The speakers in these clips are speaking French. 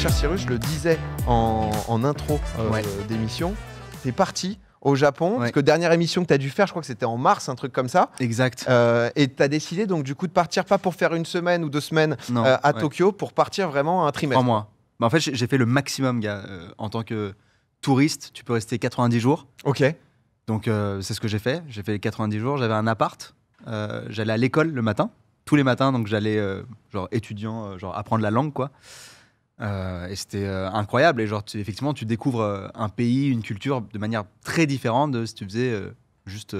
cher Cyrus, je le disais en, intro euh, d'émission, t'es parti au Japon, parce que dernière émission que tu as dû faire, je crois que c'était en mars, un truc comme ça. Exact. Euh, et tu as décidé donc du coup de partir pas pour faire une semaine ou deux semaines euh, à Tokyo, pour partir vraiment un trimestre. En mois. en fait, j'ai fait le maximum, gars. Euh, en tant que touriste, tu peux rester 90 jours. Ok. Donc c'est ce que j'ai fait. J'ai fait les 90 jours. J'avais un appart. j'allais à l'école le matin, tous les matins. Donc j'allais genre étudiant, genre apprendre la langue, quoi. Euh, et c'était euh, incroyable. Et genre, effectivement, tu découvres euh, un pays, une culture de manière très différente de si tu faisais juste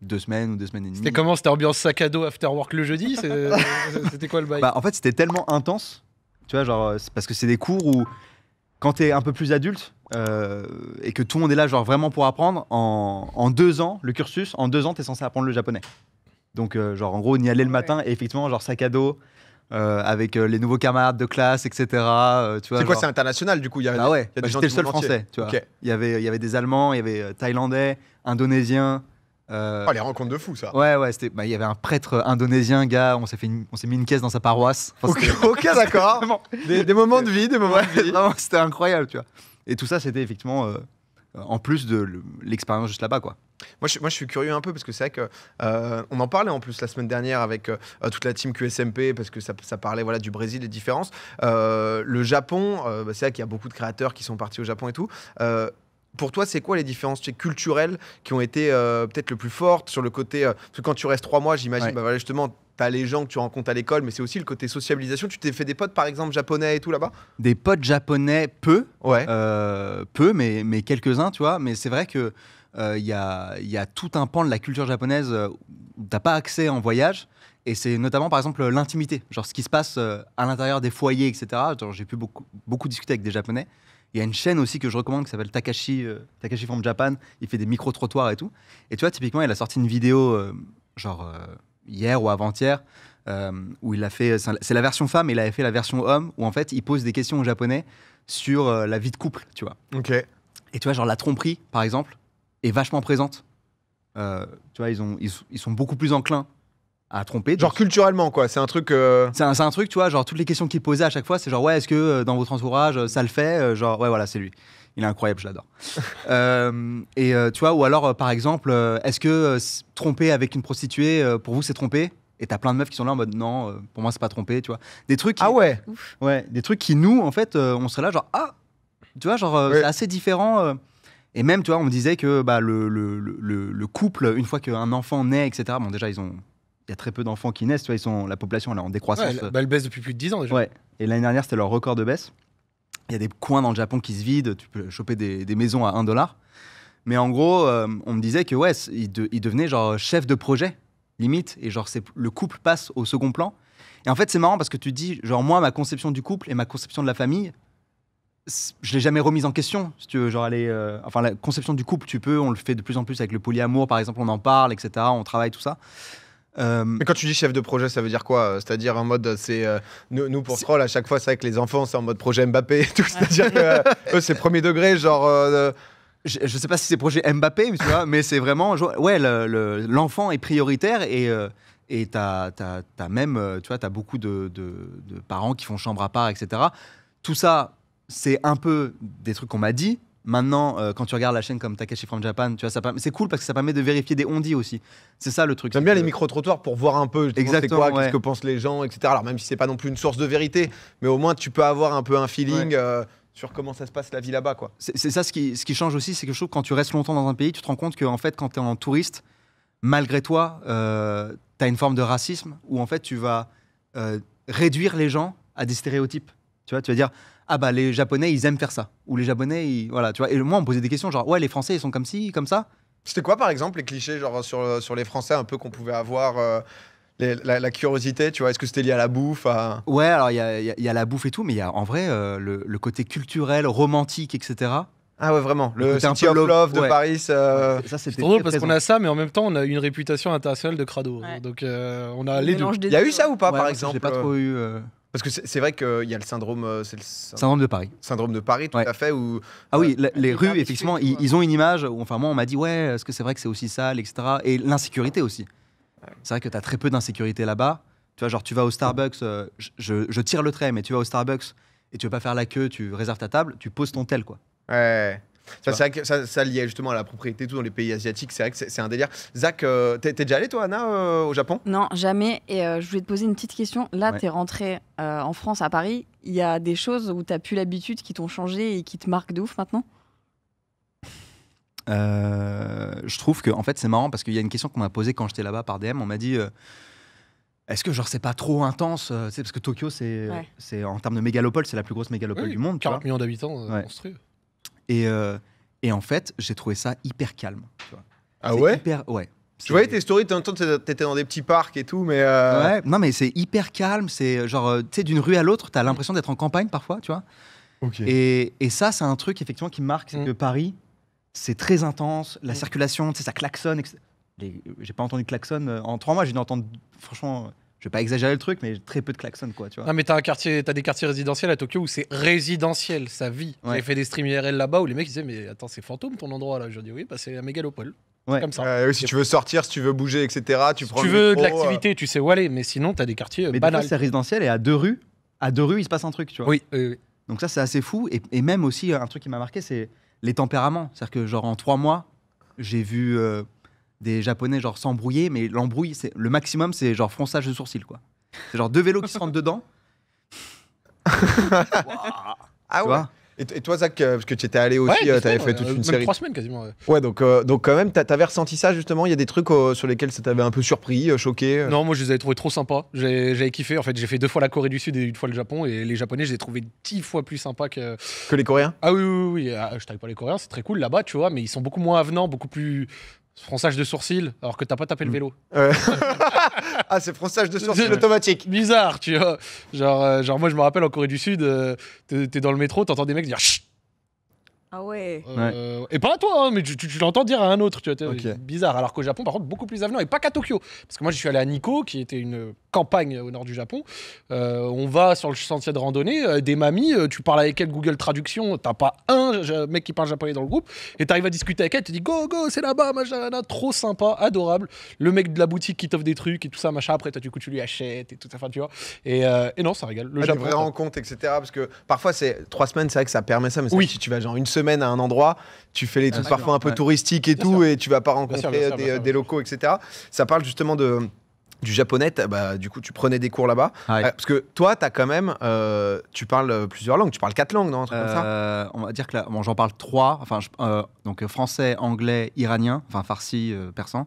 deux semaines ou deux semaines et demie. C'était comment C'était ambiance sac à dos after work le jeudi C'était quoi le bail bah, En fait, c'était tellement intense. Tu vois, genre, parce que c'est des cours où, quand t'es un peu plus adulte et que tout le monde est là, genre vraiment pour apprendre, en, en deux ans, le cursus, en deux ans, t'es censé apprendre le japonais. Donc, genre, en gros, on y allait le ah matin et effectivement, genre, sac à dos. Euh, avec euh, les nouveaux camarades de classe, etc. Euh, c'est quoi, c'est international du coup Ah ouais, bah J'étais le seul français. Tu vois. Il, y avait, il y avait des Allemands, il y avait Thaïlandais, Indonésiens. Ah, les rencontres de fous, ça. Ouais, ouais. Bah, il y avait un prêtre indonésien, gars. On s'est, fait on s'est mis une caisse dans sa paroisse. ok, d'accord. Des, moments de vie, des moments Vraiment, c'était incroyable, tu vois. Et tout ça, c'était effectivement en plus de l'expérience juste là-bas, quoi. Moi je, suis curieux un peu parce que c'est vrai que euh, on en parlait en plus la semaine dernière avec euh, toute la team QSMP parce que ça, parlait voilà du Brésil les différences. Euh, le Japon, bah, c'est vrai qu'il y a beaucoup de créateurs qui sont partis au Japon et tout. pour toi, c'est quoi les différences culturelles qui ont été peut-être le plus fortes sur le côté Parce que quand tu restes trois mois, j'imagine, bah, justement, tu as les gens que tu rencontres à l'école, mais c'est aussi le côté sociabilisation. Tu t'es fait des potes, par exemple, japonais et tout là-bas Des potes japonais, peu. Ouais. peu, mais, mais quelques-uns, tu vois. Mais c'est vrai que euh, il y a, tout un pan de la culture japonaise euh, où t'as pas accès en voyage. Et c'est notamment, par exemple, l'intimité, genre ce qui se passe euh, à l'intérieur des foyers, etc. J'ai pu beaucoup, discuter avec des Japonais. Il y a une chaîne aussi que je recommande qui s'appelle Takashi, Takashi from Japan. Il fait des micro-trottoirs et tout. Et tu vois, typiquement, il a sorti une vidéo, genre hier ou avant-hier, où il a fait. C'est la version femme, et il avait fait la version homme, où en fait, il pose des questions aux Japonais sur la vie de couple, tu vois. Ok. Et tu vois, genre la tromperie, par exemple, est vachement présente. Euh, tu vois, ils, ont, ils, ils, sont beaucoup plus enclins à tromper. Genre culturellement, quoi. C'est un truc. Euh, c'est un, truc, tu vois, genre toutes les questions qu'ils posaient à chaque fois, c'est genre, ouais, est-ce que euh, dans votre entourage, ça le fait Genre, ouais, voilà, c'est lui. Il est incroyable, je l'adore. et tu vois, ou alors, par exemple, est-ce que tromper avec une prostituée, pour vous, c'est tromper et t'as plein de meufs qui sont là en mode non, pour moi c'est pas tromper, tu vois. Des trucs. ah ouais. Ouais, des trucs qui nous en fait, on serait là genre ah, tu vois genre assez différent. Et même, tu vois, on me disait que bah, le, couple, une fois qu'un enfant naît, etc., bon, déjà, ils ont. Il y a très peu d'enfants qui naissent, tu vois, ils sont, la population elle est en décroissance. Bah, elle, baisse depuis plus de 10 ans déjà. Ouais. Et l'année dernière, c'était leur record de baisse. Il y a des coins dans le Japon qui se vident, tu peux choper des, maisons à 1 dollar. Mais en gros, euh, on me disait que ouais, il, de, devenait genre chef de projet, limite, et genre le couple passe au second plan. Et en fait, c'est marrant parce que tu dis, genre moi, ma conception du couple et ma conception de la famille, je l'ai jamais remise en question, si tu veux. Genre, aller... Euh, enfin, la conception du couple, tu peux, on le fait de plus en plus avec le polyamour, par exemple, on en parle, etc. On travaille tout ça. Euh, mais quand tu dis chef de projet, ça veut dire quoi C'est-à-dire en mode, c'est euh, nous, pour Troll, à chaque fois, c'est avec les enfants, c'est en mode projet Mbappé tout. C'est-à-dire que eux, c'est premier degré, genre. Je, ne sais pas si c'est projet Mbappé, mais c'est vraiment, ouais, l'enfant est prioritaire et. et t'as même, tu vois, t'as beaucoup de, de parents qui font chambre à part, etc. Tout ça, c'est un peu des trucs qu'on m'a dit. Maintenant, euh, quand tu regardes la chaîne comme Takashi from Japan, tu vois, ça c'est cool parce que ça permet de vérifier des on-dit aussi. C'est ça le truc. J'aime bien les micro trottoirs pour voir un peu c'est Exactement, ce que pensent les gens, etc. Alors même si c'est pas non plus une source de vérité, mais au moins tu peux avoir un peu un feeling euh, sur comment ça se passe la vie là-bas, quoi. C'est ça ce qui, ce qui change aussi, c'est que je trouve quand tu restes longtemps dans un pays, tu te rends compte que fait, quand tu es en touriste, malgré toi, euh, tu as une forme de racisme où en fait tu vas réduire les gens à des stéréotypes. Tu vois, tu vas dire ah bah les Japonais ils aiment faire ça ou les Japonais voilà tu vois et moi on me posait des questions genre ouais les Français ils sont comme ci comme ça c'était quoi par exemple les clichés genre sur, sur les Français un peu qu'on pouvait avoir euh, la, curiosité tu vois est-ce que c'était lié à la bouffe ouais alors il y a, y a, la bouffe et tout mais il y a en vrai euh, le, côté culturel romantique etc ah ouais vraiment le, le City of Love de Paris euh, ça c'est drôle parce qu'on a ça mais en même temps on a une réputation internationale de crado donc on a les deux il y a eu ça ou pas par exemple pas trop eu parce que c'est vrai qu'il y a le syndrome, euh, c'est le syndrome, de Paris. Syndrome de Paris, tout à fait. Où, ah oui, euh, les rues, effectivement, ils, ont une image. Où, enfin, moi, on m'a dit, ouais, est-ce que c'est vrai que c'est aussi sale, etc. Et l'insécurité aussi. C'est vrai que tu as très peu d'insécurité là-bas. Tu vois, genre, tu vas au Starbucks, euh, je, je, tire le trait, mais tu vas au Starbucks et tu veux pas faire la queue, tu réserves ta table, tu poses ton tel, quoi. Ouais. Bah. Ça, liait justement à la propriété, tout dans les pays asiatiques. C'est vrai que c'est un délire. Zach, euh, t'es déjà allé, toi, Anna, euh, au Japon Non, jamais. Et euh, je voulais te poser une petite question. Là, t'es rentré en France, à Paris. Il y a des choses où t'as plus l'habitude qui t'ont changé et qui te marquent de ouf maintenant Je trouve que, en fait, c'est marrant parce qu'il y a une question qu'on m'a posée quand j'étais là-bas par DM. On m'a dit. Est-ce que genre c'est pas trop intense parce que Tokyo c'est c'est en termes de mégalopole c'est la plus grosse mégalopole du monde. 40 millions d'habitants construits monstrueux. Euh, et, en fait, j'ai trouvé ça hyper calme. Ah ouais hyper, Tu voyais tes stories, de t'étais dans des petits parcs et tout, mais. Euh, ouais, non, mais c'est hyper calme, c'est genre, euh, tu sais, d'une rue à l'autre, t'as l'impression d'être en campagne parfois, tu vois. Et, ça, c'est un truc effectivement qui marque, c'est mm. que Paris, c'est très intense, la mm. circulation, tu sais, ça klaxonne. J'ai pas entendu klaxonne en trois mois, j'ai dû entendre, franchement, je vais pas exagérer le truc, mais très peu de klaxons, quoi, tu vois. Non, mais t'as un quartier, as des quartiers résidentiels à Tokyo où c'est résidentiel, sa vie. J'ai fait des streams IRL là-bas où les mecs ils disaient, mais attends, c'est fantôme ton endroit là. Je dis, oui, bah, c'est un mégalopole. Comme ça. si tu veux sortir, si tu veux bouger, etc., tu si tu veux de l'activité, tu sais où aller, mais sinon, t'as des quartiers euh, mais banals. c'est résidentiel et à deux rues, à deux rues, il se passe un truc, tu vois. Oui. Donc ça, c'est assez fou. Et, et, même aussi, un truc qui m'a marqué, c'est les tempéraments. C'est-à-dire que, genre, en trois mois, j'ai vu euh, des Japonais genre s'embrouiller, mais l'embrouille, c'est le maximum, c'est genre fronçage de sourcils, quoi. C'est genre deux vélos qui se rentrent dedans. Ah ouais. et, toi, Zach, euh, parce que tu étais allé aussi, euh, tu avais fait toute euh, une série. Trois semaines quasiment. Ouais, donc, donc quand même, t'avais ressenti ça justement Il y a des trucs sur lesquels ça t'avait un peu surpris, choqué Non, moi je les avais trouvés trop sympas. J'avais kiffé. En fait, j'ai fait deux fois la Corée du Sud et une fois le Japon. Et les Japonais, je les ai trouvés dix fois plus sympas que. Que les Coréens Ah oui, oui, ah, je pas les Coréens, c'est très cool là-bas, tu vois. Mais ils sont beaucoup moins avenants, beaucoup plus Fronçage de sourcils, alors que t'as pas tapé le mm. vélo. Euh. ah, c'est fronçage de sourcils automatique. Bizarre, tu vois. Genre, euh, genre moi, je me rappelle en Corée du Sud, euh, t'es dans le métro, t'entends des mecs dire ah euh, ouais. Et pas à toi, hein, mais tu, l'entends dire à un autre, tu vois, bizarre. Alors qu'au Japon, par contre, beaucoup plus avenant, et pas qu'à Tokyo. Parce que moi, je suis allé à Nikko, qui était une campagne au nord du Japon. Euh, on va sur le sentier de randonnée, euh, des mamies, tu parles avec elles Google Traduction, t'as pas un mec qui parle japonais dans le groupe, et t'arrives à discuter avec elle, tu dis go go, c'est là-bas, machin, trop sympa, adorable. Le mec de la boutique qui t'offre des trucs et tout ça, machin. Après, du coup, tu lui achètes et tout ça, enfin, tu vois. Et, non, ça régale. Le Ah, des rencontres, etc. Parce que parfois, c'est trois semaines, c'est vrai que ça permet ça, mais Oui. si tu vas genre une semaine à un endroit, tu fais les ah, trucs parfois un peu touristique touristiques et tout, et tu vas pas rencontrer des, locaux, etc. Ça parle justement de du japonais, bah, du coup, tu prenais des cours là-bas. Ah euh, parce que toi, tu as quand même. Euh, tu parles euh, plusieurs langues, tu parles quatre langues, non On va dire que là, moi j'en parle trois. Enfin, donc français, anglais, iranien, enfin farsi, persan,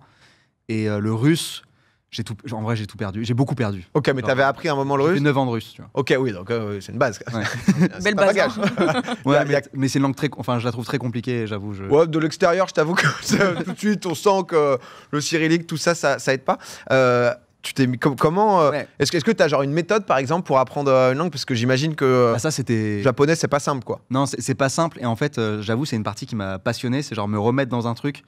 et le russe j'ai tout, en vrai, j'ai tout perdu. J'ai beaucoup perdu. Ok, mais t'avais appris un moment le russe. J'ai 9 ans de russe. Tu vois. Ok, oui, donc euh, c'est une base. Belle base. Bagage. Hein. mais, c'est une langue très, enfin, je la trouve très compliquée, j'avoue. de l'extérieur, je t'avoue que tout de suite, on sent que le cyrillique, tout ça, ça, aide pas. Euh, tu t'es mis comment euh, Est-ce que tu as genre une méthode par exemple pour apprendre une langue parce que j'imagine que ah, ça c'était japonais c'est pas simple quoi. Non c'est pas simple et en fait j'avoue c'est une partie qui m'a passionné c'est genre me remettre dans un truc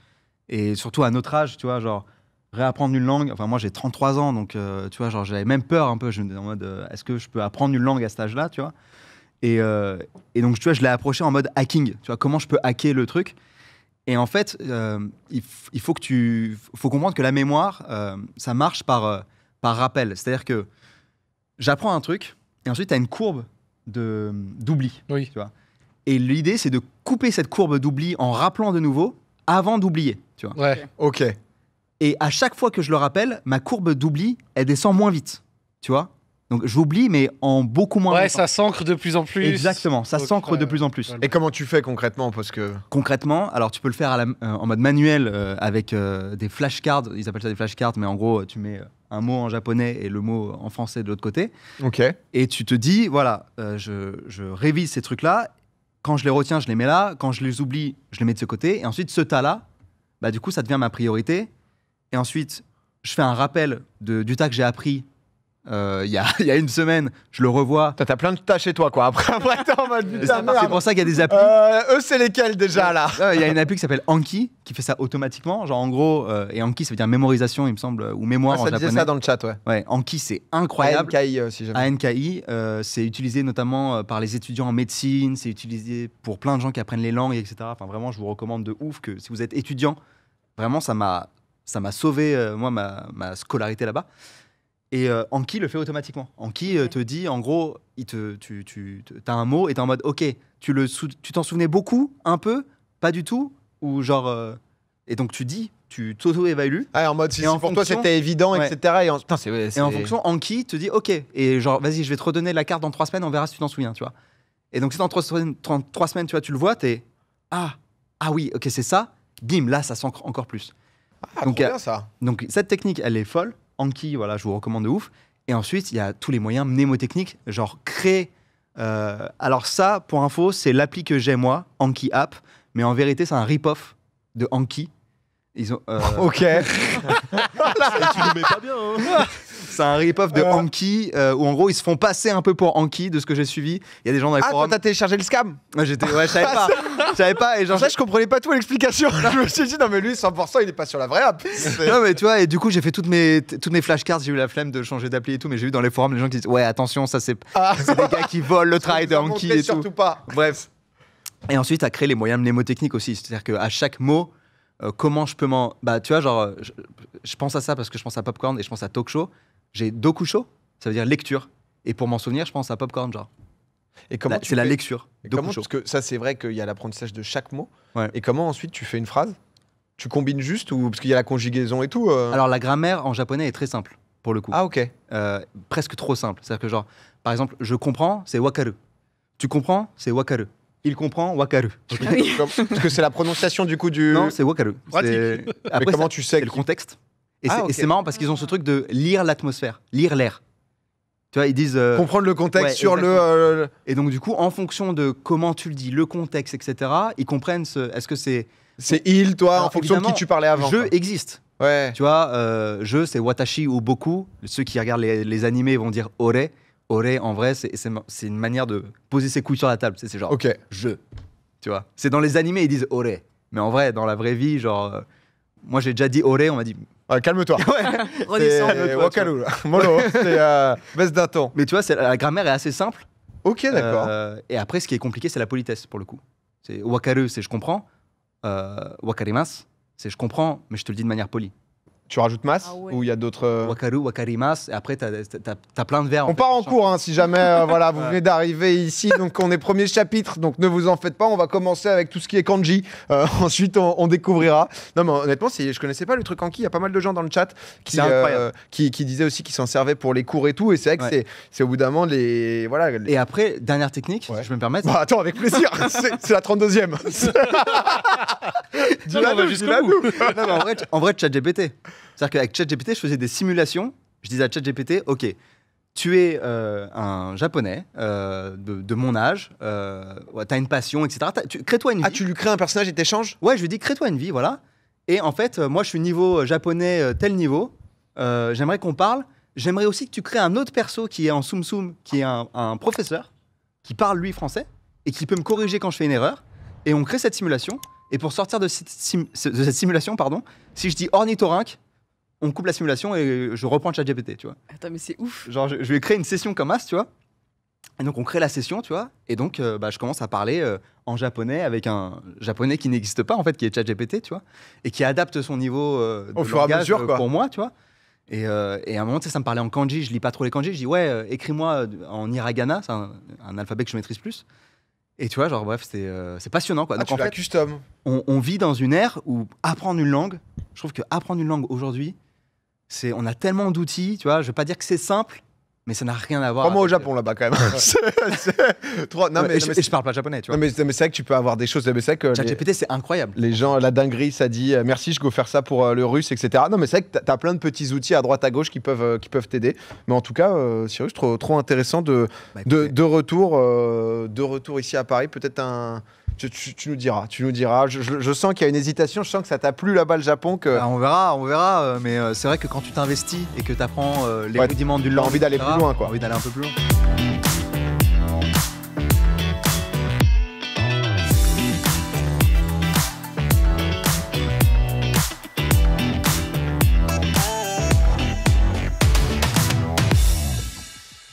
et surtout à notre âge tu vois genre réapprendre une langue. Enfin, moi, j'ai 33 ans, donc euh, tu vois, genre, j'avais même peur un peu. Je me disais en mode, euh, est-ce que je peux apprendre une langue à cet âge-là, tu vois euh, et, donc, tu vois, je l'ai approché en mode hacking. Tu vois, comment je peux hacker le truc Et en fait, il, faut que tu, faut comprendre que la mémoire, ça marche par par rappel. C'est-à-dire que j'apprends un truc et ensuite, tu as une courbe de d'oubli. Oui. Tu vois. Et l'idée, c'est de couper cette courbe d'oubli en rappelant de nouveau avant d'oublier. Tu vois. Ouais. Ok. Et à chaque fois que je le rappelle, ma courbe d'oubli, elle descend moins vite. Tu vois donc j'oublie, mais en beaucoup moins. Ouais, ça s'ancre de plus en plus. Exactement, ça s'ancre de plus en plus. Et comment tu fais concrètement parce que... Concrètement, alors tu peux le faire euh, en mode manuel euh, avec euh, des flashcards. Ils appellent ça des flashcards, mais en gros, tu mets un mot en japonais et le mot en français de l'autre côté. Ok. Et tu te dis, voilà, je, je, révise ces trucs-là. Quand je les retiens, je les mets là. Quand je les oublie, je les mets de ce côté. Et ensuite, ce tas-là, bah, du coup, ça devient ma priorité. Et ensuite, je fais un rappel de, du tas que j'ai appris euh, il y, a, y, a une semaine, je le revois. T'as plein de tas chez toi, quoi. Après, t'es en mode C'est pour ça qu'il y a des applis. Euh, eux, c'est lesquels déjà, là Il y a une appli qui s'appelle Anki, qui fait ça automatiquement. Genre, en gros, euh, et Anki, ça veut dire mémorisation, il me semble, ou mémoire ah, ça en ça dans le chat, ouais. Anki, c'est incroyable. ANKI aussi, ANKI, c'est utilisé notamment par les étudiants en médecine, c'est utilisé pour plein de gens qui apprennent les langues, etc. Enfin, vraiment, je vous recommande de ouf que si vous êtes étudiant, vraiment, ça m'a ça m'a sauvé, euh, moi, ma, scolarité là-bas. Et euh, Anki le fait automatiquement. Anki euh, te dit, en gros, il te, tu, as un mot et t'es en mode, ok, tu le tu t'en souvenais beaucoup, un peu, pas du tout, ou genre. et donc tu dis, tu t'auto-évalues. Ah, en mode, si, pour toi c'était évident, etc. Et en, en fonction, Anki te dit, ok, et genre, vas-y, je vais te redonner la carte dans trois semaines, on verra si tu t'en souviens, tu vois. Et donc, si dans trois semaines, tu vois, tu le vois, t'es, ah, ah oui, ok, c'est ça, bim, là, ça s'ancre encore plus. Ah, donc, euh, ça. donc cette technique, elle est folle. Anki, voilà, je vous recommande de ouf. Et ensuite, il y a tous les moyens mnémotechniques, genre créer. Euh, alors ça, pour info, c'est l'appli que j'ai moi, Anki App, mais en vérité, c'est un rip-off de Anki. Ils ont. Euh, ok. tu le mets pas bien. Hein. C'est un rip-off de euh. Anki, euh, où en gros, ils se font passer un peu pour Anki, de ce que j'ai suivi. Il y a des gens dans les Ah, quand t'as téléchargé le scam Ouais, j'étais, ouais, je savais pas. Je savais pas. Et genre, je comprenais pas tout l'explication. je me suis dit, non, mais lui, 100%, il est pas sur la vraie app. Non mais tu vois et du coup j'ai fait toutes mes toutes mes flashcards j'ai eu la flemme de changer d'appli et tout mais j'ai vu dans les forums les gens qui disent ouais attention ça c'est ah. des gars qui volent le travail de Anki et tout surtout pas. Bref. et ensuite à créé les moyens mnémotechniques aussi c'est-à-dire qu'à chaque mot euh, comment je peux m'en bah tu vois genre je pense à ça parce que je pense à popcorn et je pense à talk show j'ai Dokusho, ça veut dire lecture. Et pour m'en souvenir, je pense à Popcorn genre Et comment C'est la lecture. comment, parce que ça, c'est vrai qu'il y a l'apprentissage de chaque mot. Et comment ensuite tu fais une phrase Tu combines juste ou parce qu'il y a la conjugaison et tout euh? Alors la grammaire en japonais est très simple pour le coup. Ah ok. Euh, presque trop simple. C'est-à-dire que genre, par exemple, je comprends, c'est wakaru. Tu comprends, c'est wakaru. Il comprend wakaru. Ah parce que c'est la prononciation du coup du. Non, c'est wakaru. Pratique. comment tu sais le contexte et ah, c'est marrant parce qu'ils ont ce truc de lire l'atmosphère, lire l'air. Tu vois, ils disent. Euh, Comprendre le contexte sur euh, le, Et donc, du coup, en fonction de comment tu le dis, le contexte, etc., ils comprennent ce. Est-ce que c'est. C'est il, toi, en fonction de qui tu parlais avant. Je existe. Ouais. Tu vois, euh, je, c'est Watashi ou Boku. Ceux qui regardent les, les animés vont dire Ore. Ore, en vrai, c'est une manière de poser ses couilles sur la table. C'est genre. Ok. Je. Tu vois. C'est dans les animés, ils disent Ore. Mais en vrai, dans la vraie vie, genre. Moi, j'ai déjà dit Oré, on m'a dit. calme-toi. Redescends. mollo, c'est euh, baisse d'un temps. Mais tu vois, la grammaire est assez simple. Ok, euh, d'accord. et après, ce qui est compliqué, c'est la politesse pour le coup. C'est Wakaru, c'est je comprends. Euh, c'est je comprends, mais je te le dis de manière polie. Tu rajoutes masse ah ou il y a d'autres. Euh, Wakaru, Wakarimas, et après, tu as, plein de verres. On part en cours, hein, si jamais euh, voilà, vous venez d'arriver ici. Donc, on est premier chapitre, donc ne vous en faites pas. On va commencer avec tout ce qui est kanji. Euh, ensuite, on, découvrira. Non, mais honnêtement, je connaissais pas le truc kanji. Il y a pas mal de gens dans le chat qui, qui, disaient aussi qu'ils s'en servaient pour les cours et tout. Et c'est vrai que c'est au bout d'un moment, les. Voilà, Et après, dernière technique, si je me permets. Bah, attends, avec plaisir. c'est la 32e. dis là va là en vrai, en vrai, chat GPT. C'est-à-dire qu'avec ChatGPT, je faisais des simulations. Je disais à ChatGPT, OK, tu es euh, un japonais euh, de, mon âge, euh, tu as une passion, etc. Crée-toi une ah, vie. Ah, tu lui crées un personnage et t'échanges Ouais, je lui dis, crée-toi une vie, voilà. Et en fait, euh, moi, je suis niveau japonais, tel niveau. J'aimerais qu'on parle. J'aimerais aussi que tu crées un autre perso qui est en Tsum Tsum, qui est un, professeur, qui parle lui français et qui peut me corriger quand je fais une erreur. Et on crée cette simulation. Et pour sortir de cette, de cette simulation, pardon, si je dis ornithorynque, on coupe la simulation et je reprends ChatGPT, tu vois. Attends, mais c'est ouf. Genre, je, vais créer une session comme as, tu vois. Et donc, on crée la session, tu vois. Et donc, euh, bah, je commence à parler euh, en japonais avec un japonais qui n'existe pas, en fait, qui est ChatGPT, tu vois. Et qui adapte son niveau euh, de Au fur et à pour moi, tu vois. Et, et, à un moment, tu sais, ça me parlait en kanji, je lis pas trop les kanji. Je dis, ouais, écris-moi en hiragana, c'est un, alphabet que je maîtrise plus. Et tu vois, genre, bref, c'est passionnant, quoi. Ah, custom. On, on vit dans une ère où apprendre une langue, je trouve que apprendre une langue aujourd'hui, on a tellement d'outils, tu vois. Je veux pas dire que c'est simple, mais ça n'a rien à voir. moi au Japon euh, là-bas quand même. Trois... mais, et je, parle pas japonais, tu vois. mais, c'est vrai que tu peux avoir des choses. Mais c'est que ChatGPT, c'est incroyable. Les gens, la dinguerie, ça dit euh, merci, je vais faire ça pour euh, le russe, etc. Non, mais c'est vrai que tu as plein de petits outils à droite à gauche qui peuvent qui peuvent t'aider. Mais en tout cas, Cyrus, trop trop intéressant de, bah, de, retour de retour ici à Paris, peut-être un tu, nous diras. Tu nous diras. Je, sens qu'il y a une hésitation. Je sens que ça t'a plu là-bas le Japon. Que... Ah, on verra, on verra. Euh, mais euh, c'est vrai que quand tu t'investis et que tu apprends euh, les rudiments du langue, envie d'aller plus loin, quoi. Envie d'aller un peu plus loin.